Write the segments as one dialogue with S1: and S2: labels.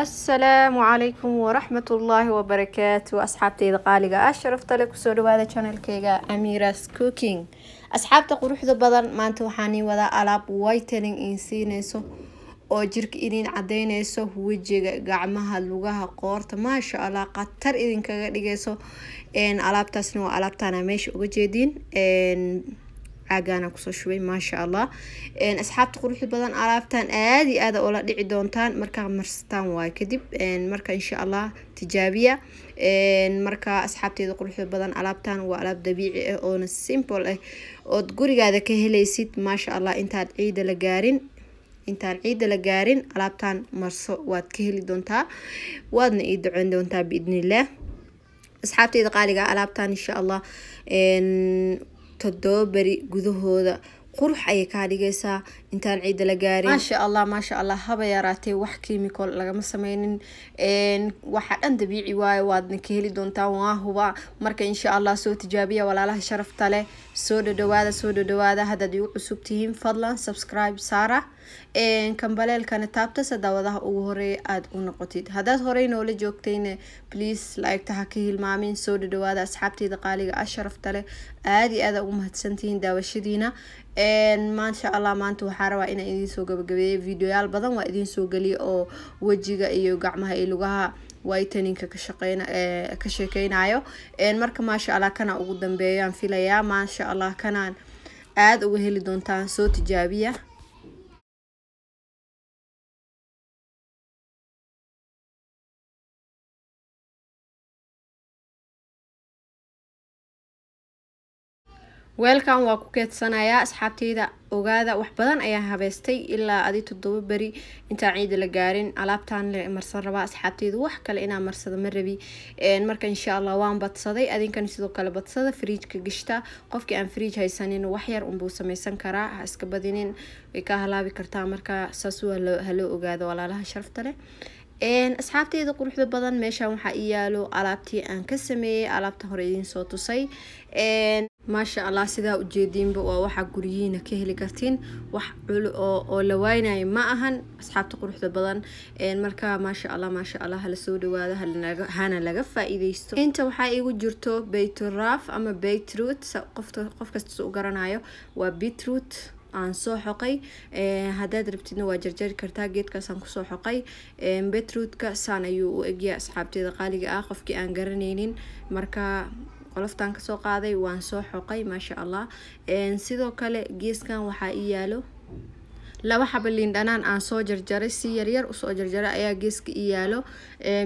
S1: asalaamu calaykum waraxmatullaahi wabarakaatu asxaabteyda qaaliga ah sharaftale kusoo dhawaada janalkeyga amiras cooking asxaabta quruxda badan maanta waxaanii wadaa alaab witeling in siineyso oo jirka idin cadeyneyso wejiga gacmaha lugaha qoorta maasha allah khatar idinkaga dhigeyso alaabtaasna waa alaabtaana meesha uga jeediin caagaana kusoo shubay maasha allah asxaabta quruxda badan alaabtaan aada iyo aada oola dhici doontaan markaa marsataan waay kadib marka insha allah tijaabiya markaa asxaabteeda quruxda badan alaabtaan waa alaab dabiici ah oona simple ah ood gurigaada ka helaysid maasha allah intaad ciida la gaarin intaan ciida la gaarin alaabtan marso waad ka heli doontaa waadna ii duceyn doontaa biidnillaah asxaabteeda qaaliga ah alaabtan insha allah toddoba beri gudahooda qurux ayay kaa dhigaysaa intaan ciidda la gaarin maasha allah maasha allah haba yaraatee wax kimicol lagama sameynin waxaa dhan dabiici waayo waadna ka heli doontaa waa huba marka insha allah soo tijaabiya walaalaha sharafta leh soo dhadhawaada soo dhadhawaada haddaad igu cusub tihiin fadlan subscribe saara kambaleelkana taabta sadaawadaha ugu horeeya aad u noqotid haddaad horey noola joogtayna bliase la-egta ha ka hilmaamin soo dhadhawaada asxaabteyda qaaliga a sharafta leh aada iyo aada ugu mahadsantihiin daawashadiina maasha allah maanta waxaa rabaa inaan idiinsoo gabagabeeyay videoyaal badan waa idiinsoo geliya oo wejiga iyo gacmaha iyo lugaha witaninka ka sheekeynayo marka maasha allah kanaa ugu dambeeyaan filayaa maasha allah kanaan aada uga heli doontaan soo tijaabiya weelkan waa ku keedsanayaa asxaabteyda ogaada wax badan ayaan habeystay ilaa adi toddoba beri intaan ciida la gaarin alaabtaan marsan rabaa asxaabteyda wax kale inaan marsado ma rabi marka insha allah waan badsaday adinkan sidoo kale badsada fridjka gishta qofkii aan fridj haysanin waxyar unbuu samaysan karaa ha iska badinin way ka halaabi kartaa marka saas haloo ogaado walaalaha sharafta leh asxaabteyda quruxda badan meeshaan waxaa i yaalo alaabtii aan ka sameeyey alaabta hore idiin soo tusay maasha allah sidaa ujeediinba waa waxaa guryihiina ka heli kartiin wax oo la waaynayo ma ahan asxaabta quruxda badan marka maasha allah maasha allah hala soo dhawaado hana laga faa inta waxaa igu jirto baytraf ama baytroot qof kastasa u garanayo waa bitroot aan soo xoqay hadaad rabtidna waa jarjari kartaa geedkaasaan kusoo xoqay betroodka saan ayuu u egyaa asxaabteeda qaaliga ah qofkii aan garanaynin markaa qoloftaan kasoo qaaday waan soo xoqay maasha allah sidoo kale geeskan waxaa i yaalo laba xaba liindhanaan aan soo jarjaray si yaryar usoo jarjaray ayaa geeska i yaalo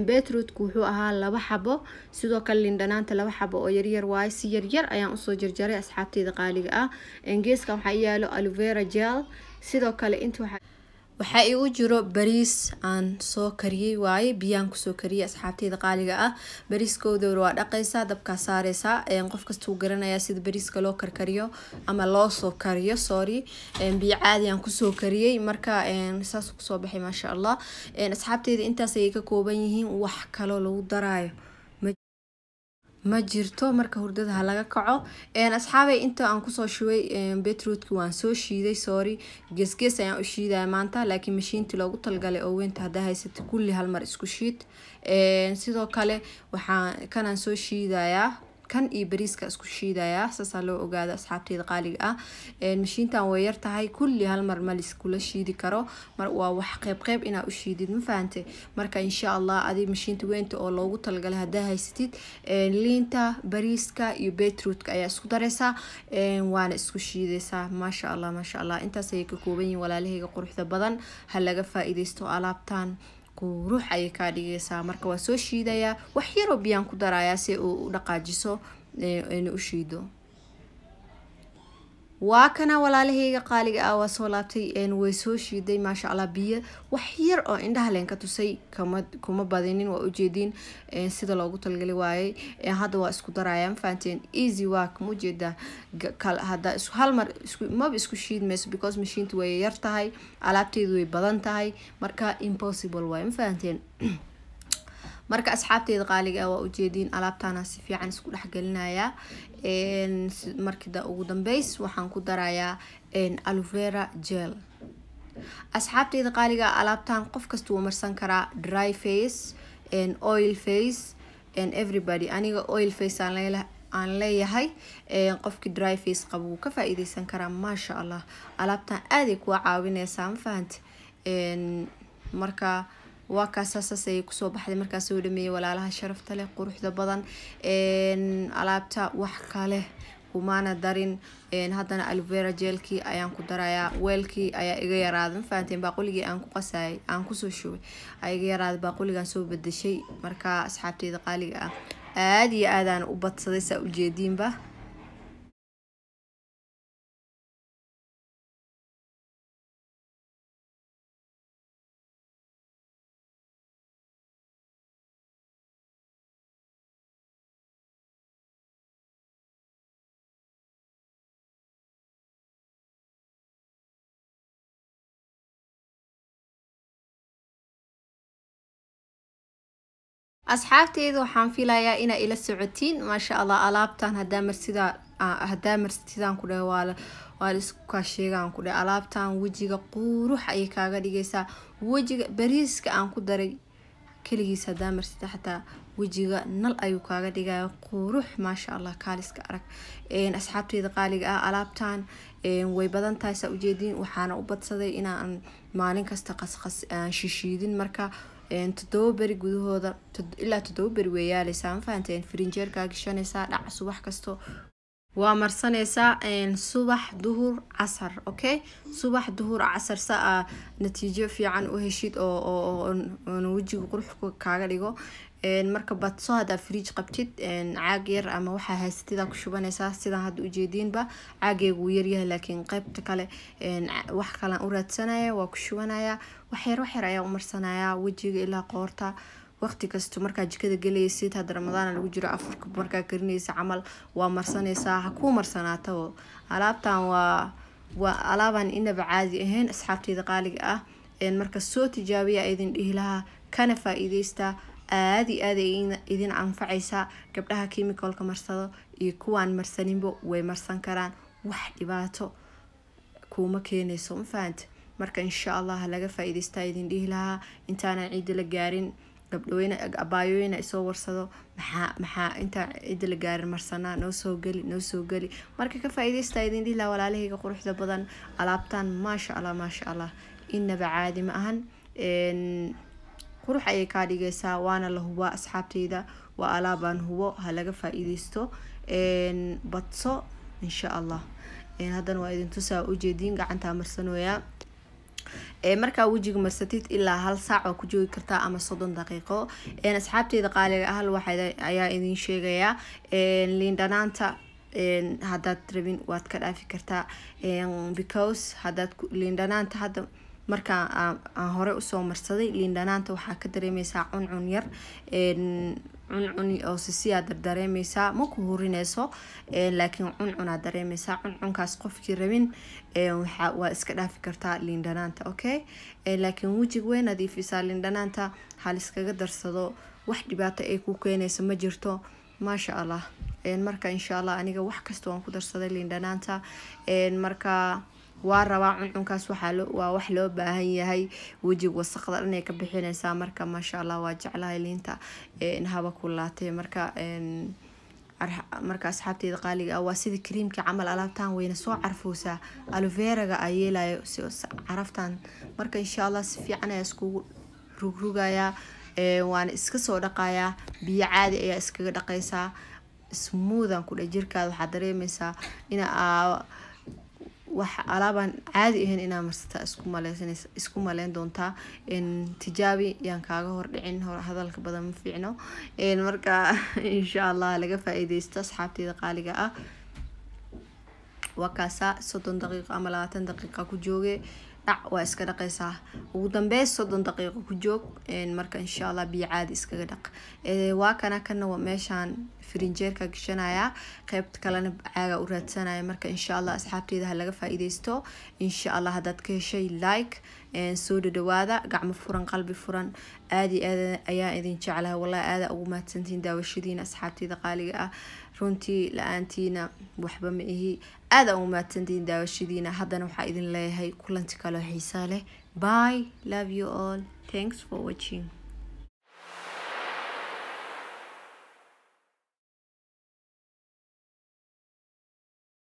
S1: beetroodku wuxuu ahaa laba xabo sidoo kale liindhanaanta laba xabo oo yaryar waaye si yaryar ayaan usoo jarjaray asxaabteeda qaaliga ah geeskan waxaa i yaalo alvera jel sidoo kale inta waxaa waxaa iigu jiro bariis aan soo kariyey waaye biyaan kusoo kariyay asxaabteyda qaaliga ah bariiskooda waa dhaqaysaa dabkaa saareysaa qof kastuu garanayaa sida bariiska loo karkariyo ama loo soo kariyo sorry biyo caadiyaan kusoo kariyey marka saas kusoo baxay maasha allah asxaabteyda intaas ayay ka kooban yihiin wax kaloo lagu daraayo ma jirto marka hurdada ha laga kaco asxaabay inta aan kusoo shubay betroodki waan soo shiiday sorry geesgees ayaan u shiidaya maanta laakiin mashiintii loogu talgalay oo weynta haddaa haysata kulli halmar isku shiid sidoo kale waxaa kanaan soo shiidayaa kan iyo bariiska isku shiidaya saasaa loo ogaada asxaabteeda qaaliga ah mashiintan way yartahay kulli halmar malis kula shiidi karo waa wax qeyb qeyb inaa u shiidid ma fahante marka insha allah adi mashiinta weynta oo loogu talagalay hadaa haysatid liinta bariiska iyo beetrootka ayaa isku dareysaa waana isku shiideysaa maasha allah maasha allah intaas ayay ka kooban yihiin walaalahayga quruxda badan ha laga faaiideysto alaabtaan quruux ayay kaa dhigaysaa marka waa soo shiidayaa wax yaroo biyaan ku darayaa si uu u dhaqaajiso aynu eh, u shiido waa kana walaalahayga qaaliga ah waa soo laabtay way soo shiiday maasha allah biyo wax yar oo indhaha leen ka tusay kama kuma badinin waa ujeediin sida loogu talagali waayey hadda waa isku darayaan fahanteen easy work ma ujeeda hadda hal mar maba isku shiid mayso because mashiinta way yar tahay alaabteedu way badan tahay marka impossible waay ma fahanteen marka asxaabteyda qaaliga ah waa ujeediin alaabtaana si fiican isku dhexgelinayaa markida ugu dambeys waxaan ku darayaa alvera jel asxaabteyda qaaliga ah alaabtan qof kasta wuu marsan karaa dry face oil face everybody aniga oil face aan leelaha aan leeyahay qofkii dry face qaba wuu ka faaiideysan karaa maasha allah alaabtan aaday kuwa caawineysaa ma fahanta marka waa kaasasaas ay kusoo baxday markaa soo dhameeyay walaalaha sharafta leh quruxda badan alaabta wax kale kumaana darin haddana alvera jeelkii ayaan ku darayaa weelkii ayaa iga yaraaday ma baaquligii aan ku qasayay aan kusoo shubay a iga yaraaday baaquligaan soo bedeshay markaa asxaabteyda qaaliga ah aada iyo aadaan u badsaday saa ujeediinba asxaabteyda waxaan filayaa inaa ila socotiin maasha allah alaabtan hadaa marsidaa hadaa marsidaan ku dhahe waa liskaa sheegaan ku dhahe alaabtan wejiga quurux ayay kaaga dhigaysaa wejiga bariiska aan ku daray keligiis hadaa marsida xataa wejiga nal ayuu kaaga dhigaya quurux maasha allah kaaliska arag asxaabteyda qaaliga ah alaabtan way badan ujeediin waxaana u badsaday inaan maalin kasta qasqas aan shishiidin marka todoba beri gudahooda ilaa todoba beri weeyaaleysaa ma fahanteen firinjeerkaa gashanaysaa dhac subax kasto waa marsanaysaa subax duhur casar okay subax duhur casar sa aa natiijo fiican u heshid oo wejiga qurux kaaga dhigo marka baad soo hadaa fridge qabtid caag yar ama waxaa haysatid ku shubanaysaa sidaan hadda ujeediinba caageyga yaryahay laakiin qeybta kale wax kalaan u raadsanaya waa ku shubanaya waxyar waxyar ayaa u marsanaya wejiga ilaa qoorta waqti kasta markaa jikada gelaysid hadda ramadaana lagu jiro afurka markaa karinaysa camal waa marsanaysaa hakuu marsanaata alaabtan waa waa alaabaan inaba caadi ahayn asxaabteeda qaaliga ah marka soo tijaabiya idin dhihi lahaa kana faa aada iyo aad idin anfacaysaa gabdhaha kemicolka marsado iyo kuwaan marsaninba way marsan karaan wax dhibaato kuuma keenayso mafahanta marka insha allah laga faa idin dhihi lahaa intaana ciidda la gaarin gabdhaweyne abaayooyina isoo warsado maxaa maxaa intaa cidda la gaarin marsanaa noo soo geli noo soo geli marka ka faa idin dhihi lahaa walaalahayga quruxda badan alaabtaan maasha allah maasha allah inaba caadi ma ahan qurux ayay kaa dhigaysaa waana la hubaa asxaabteyda waa alaabaan hubo ha laga faa-iideysto badso insha allah haddana waa idin tusaa ujeediin gacantaa marsanooyaa markaa wejiga marsatid ilaa hal saac waa ku joogi kartaa ama soddon daqiiqo asxaabteyda qaaliga ahal waxa ayaa idin sheegayaa liindhanaanta hadaad rabin waad ka dhaafi kartaa because hadaad liindhanaanta hadda marka aan hore usoo marsaday liin dhanaanta waxaa ka dareemeysaa cuncun yar cuncun oo sisiyaad ma ku hurineyso laakiin cuncunaad dareemeysaa cuncunkaas qofkii rabin waa iska dhaafi kartaa liin dhanaanta okay laakiin wejig way nadiifisaa liin dhanaanta haliskaga darsado wax dhibaato ay ku keeneysa ma jirto maasha allah marka insha allah aniga wax kasta waan ku darsaday liin dhanaanta marka waa rabaa cuncunkaas waa wax loo baahan yahay wejig wasaqda dhanay ka bixineysaa marka maasha allah waa jeclahay liinta haba ku laatay marka marka asxaabteeda qaaliga ah waa sida kariimkii camal alaabtaan wayna soo carfoosaa alveraga aa yeelayo caraftan marka insha allah si fiican ayaa iskugu rugrugayaa waana iska soo dhaqayaa biyo caadi ayaa iskaga dhaqaysaa smoothan kudhe jirkaada waxaad dareemeysaa ina wax alaabaan caadi ahayn inaa marsata isku maleyn doontaa tijaabi yaan kaaga hordhicin hadalka badan ma fiicno marka insha allah laga faaiideysto asxaabteeda qaaliga ah wakaasa soddon daqiiqo ama labaatan daqiiqa ku jooge dhac waa iska dhaqaysaa ugu dambeyn soddon daqiiqo ku joog marka insha allah biyo caadi iskaga dhaq waa kana kana meeshaan firinjeerka gashanayaa qeyb kalena caaga u raadsanaya marka insha allah asxaabteeda ha laga faa-iideysto insha allah haddaad ka heshay like soo dhadhawaada gacmo furan qalbi furan aadi aad ayaa idin jeclaha walaa aada ugu mahadsantiin daawashadiina asxaabteyda qaaliga ah runtii la-aantiina waxba ma ihi aada ugu mahadsantiin daawashadiina haddana waxaa idin leeyahay kulanti kaleo xiisaa leh by love you all thanks for watching